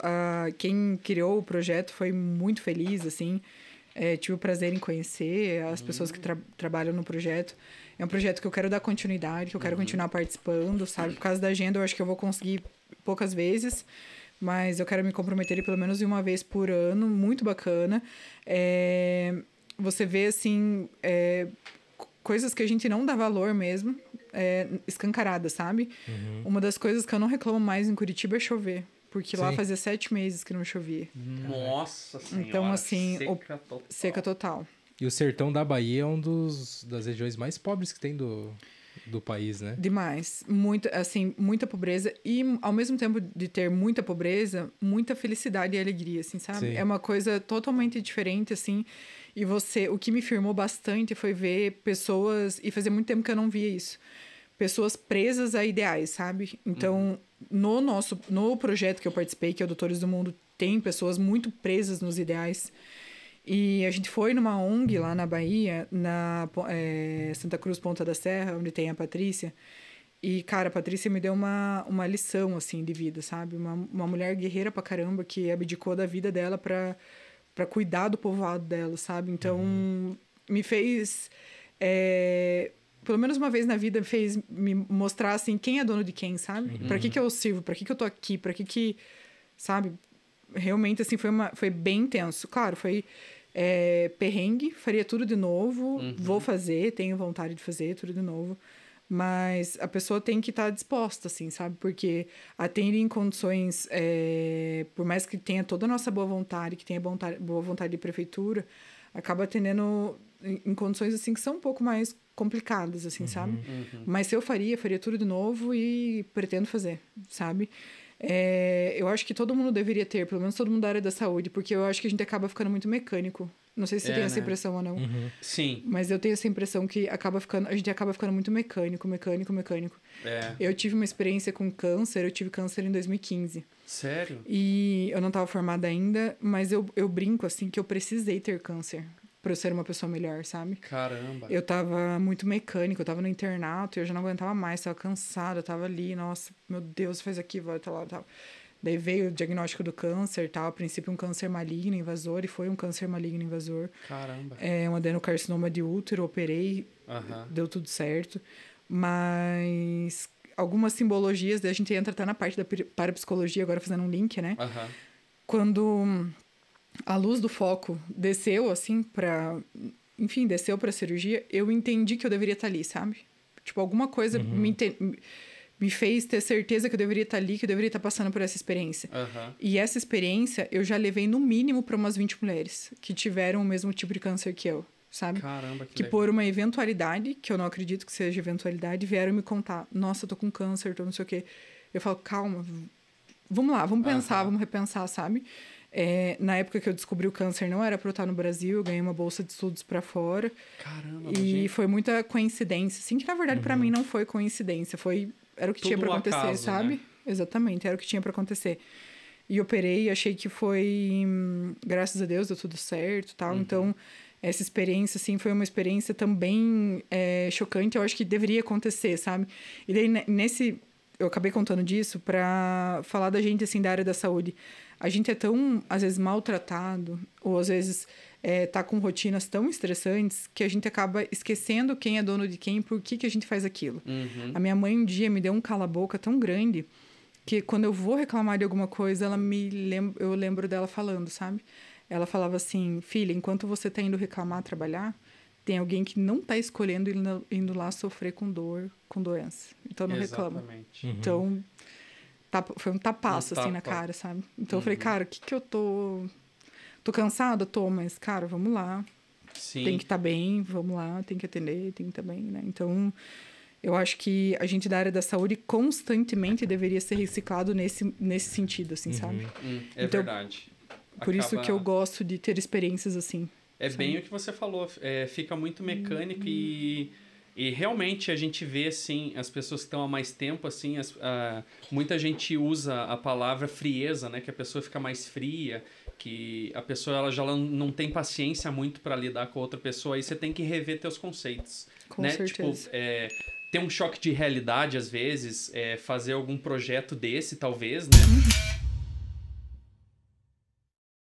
Uh, quem criou o projeto foi muito feliz, assim. É, tive o prazer em conhecer as hum. pessoas que tra trabalham no projeto. É um projeto que eu quero dar continuidade, que eu quero uhum. continuar participando, sabe? Por causa da agenda, eu acho que eu vou conseguir poucas vezes, mas eu quero me comprometer pelo menos uma vez por ano, muito bacana. É, você vê, assim, é, coisas que a gente não dá valor mesmo, é, escancaradas, sabe? Uhum. Uma das coisas que eu não reclamo mais em Curitiba é chover. Porque Sim. lá fazia sete meses que não chovia. Nossa então, senhora. Então, assim, seca total. Seca total. E o sertão da Bahia é um dos das regiões mais pobres que tem do, do país, né? Demais. Muito, assim, muita pobreza e ao mesmo tempo de ter muita pobreza, muita felicidade e alegria, assim, sabe? Sim. É uma coisa totalmente diferente, assim. E você, o que me firmou bastante foi ver pessoas e fazia muito tempo que eu não via isso pessoas presas a ideais, sabe? Então, uhum. no nosso no projeto que eu participei, que é o Doutores do Mundo, tem pessoas muito presas nos ideais. E a gente foi numa ONG lá na Bahia, na é, Santa Cruz Ponta da Serra, onde tem a Patrícia. E, cara, a Patrícia me deu uma, uma lição, assim, de vida, sabe? Uma, uma mulher guerreira pra caramba que abdicou da vida dela pra, pra cuidar do povoado dela, sabe? Então, uhum. me fez... É, pelo menos uma vez na vida fez me mostrar assim quem é dono de quem, sabe? Uhum. Para que que eu sirvo? Para que que eu tô aqui? Para que que, sabe? Realmente assim foi uma foi bem intenso. Claro, foi é, perrengue, faria tudo de novo, uhum. vou fazer, tenho vontade de fazer tudo de novo. Mas a pessoa tem que estar tá disposta, assim, sabe? Porque atender em condições, é, por mais que tenha toda a nossa boa vontade, que tenha vontade, boa vontade de prefeitura, acaba atendendo em condições assim que são um pouco mais complicadas, assim, uhum, sabe? Uhum. Mas se eu faria, faria tudo de novo e pretendo fazer, sabe? É, eu acho que todo mundo deveria ter, pelo menos todo mundo da área da saúde, porque eu acho que a gente acaba ficando muito mecânico. Não sei se você é, tem essa né? impressão ou não. Uhum. Sim. Mas eu tenho essa impressão que acaba ficando, a gente acaba ficando muito mecânico, mecânico, mecânico. É. Eu tive uma experiência com câncer, eu tive câncer em 2015. Sério? E eu não estava formada ainda, mas eu, eu brinco assim que eu precisei ter câncer para eu ser uma pessoa melhor, sabe? Caramba. Eu tava muito mecânico, eu tava no internato e eu já não aguentava mais, tava cansada, eu tava ali, nossa, meu Deus, faz aqui, volta lá, tal. Daí veio o diagnóstico do câncer, tal, a princípio um câncer maligno invasor e foi um câncer maligno invasor. Caramba. É um adenocarcinoma de útero, operei, uh -huh. deu tudo certo, mas algumas simbologias, daí a gente entra até na parte da parapsicologia, agora fazendo um link, né? Uh -huh. Quando a luz do foco desceu assim para, enfim, desceu para cirurgia, eu entendi que eu deveria estar tá ali, sabe? Tipo, alguma coisa uhum. me, me fez ter certeza que eu deveria estar tá ali, que eu deveria estar tá passando por essa experiência. Uhum. E essa experiência eu já levei no mínimo para umas 20 mulheres que tiveram o mesmo tipo de câncer que eu, sabe? Caramba, que, que por uma eventualidade, que eu não acredito que seja eventualidade, vieram me contar: "Nossa, eu tô com câncer, tô não sei o quê". Eu falo: "Calma, vamos lá, vamos pensar, uhum. vamos repensar", sabe? É, na época que eu descobri o câncer, não era para eu estar no Brasil, eu ganhei uma bolsa de estudos para fora. Caramba, E gente. foi muita coincidência, assim, que na verdade uhum. para mim não foi coincidência, foi era o que Tudo tinha para acontecer, acaso, né? sabe? Né? Exatamente, era o que tinha para acontecer. E operei, achei que foi, hum, graças a Deus, deu tudo certo, tal. Uhum. Então, essa experiência, assim, foi uma experiência também é, chocante. Eu acho que deveria acontecer, sabe? E daí, nesse... Eu acabei contando disso para falar da gente, assim, da área da saúde a gente é tão, às vezes, maltratado, ou às vezes é, tá com rotinas tão estressantes que a gente acaba esquecendo quem é dono de quem e por que, que a gente faz aquilo. Uhum. A minha mãe um dia me deu um cala-boca tão grande que quando eu vou reclamar de alguma coisa, ela me lem eu lembro dela falando, sabe? Ela falava assim: "Filha, enquanto você tá indo reclamar, trabalhar, tem alguém que não tá escolhendo indo lá sofrer com dor, com doença. Então não Exatamente. reclama". Uhum. Então Tapa, foi um tapaço, um assim, tapa. na cara, sabe? Então uhum. eu falei, cara, o que que eu tô... Tô cansada? Tô, mas, cara, vamos lá. Sim. Tem que estar tá bem, vamos lá, tem que atender, tem que estar tá bem, né? Então... Eu acho que a gente da área da saúde constantemente deveria ser reciclado nesse, nesse sentido, assim, uhum. sabe? Hum, é então, verdade. Acaba... Por isso que eu gosto de ter experiências assim. É sabe? bem o que você falou, é, fica muito uhum. mecânico uhum. e e realmente a gente vê, assim, as pessoas que estão há mais tempo, assim, as, muita gente usa a palavra frieza, né? Que a pessoa fica mais fria, que a pessoa ela já não tem paciência muito para lidar com outra pessoa. Aí você tem que rever teus conceitos, com né? Tipo, certeza. Tipo, é, ter um choque de realidade, às vezes, é, fazer algum projeto desse, talvez, né? Uhum.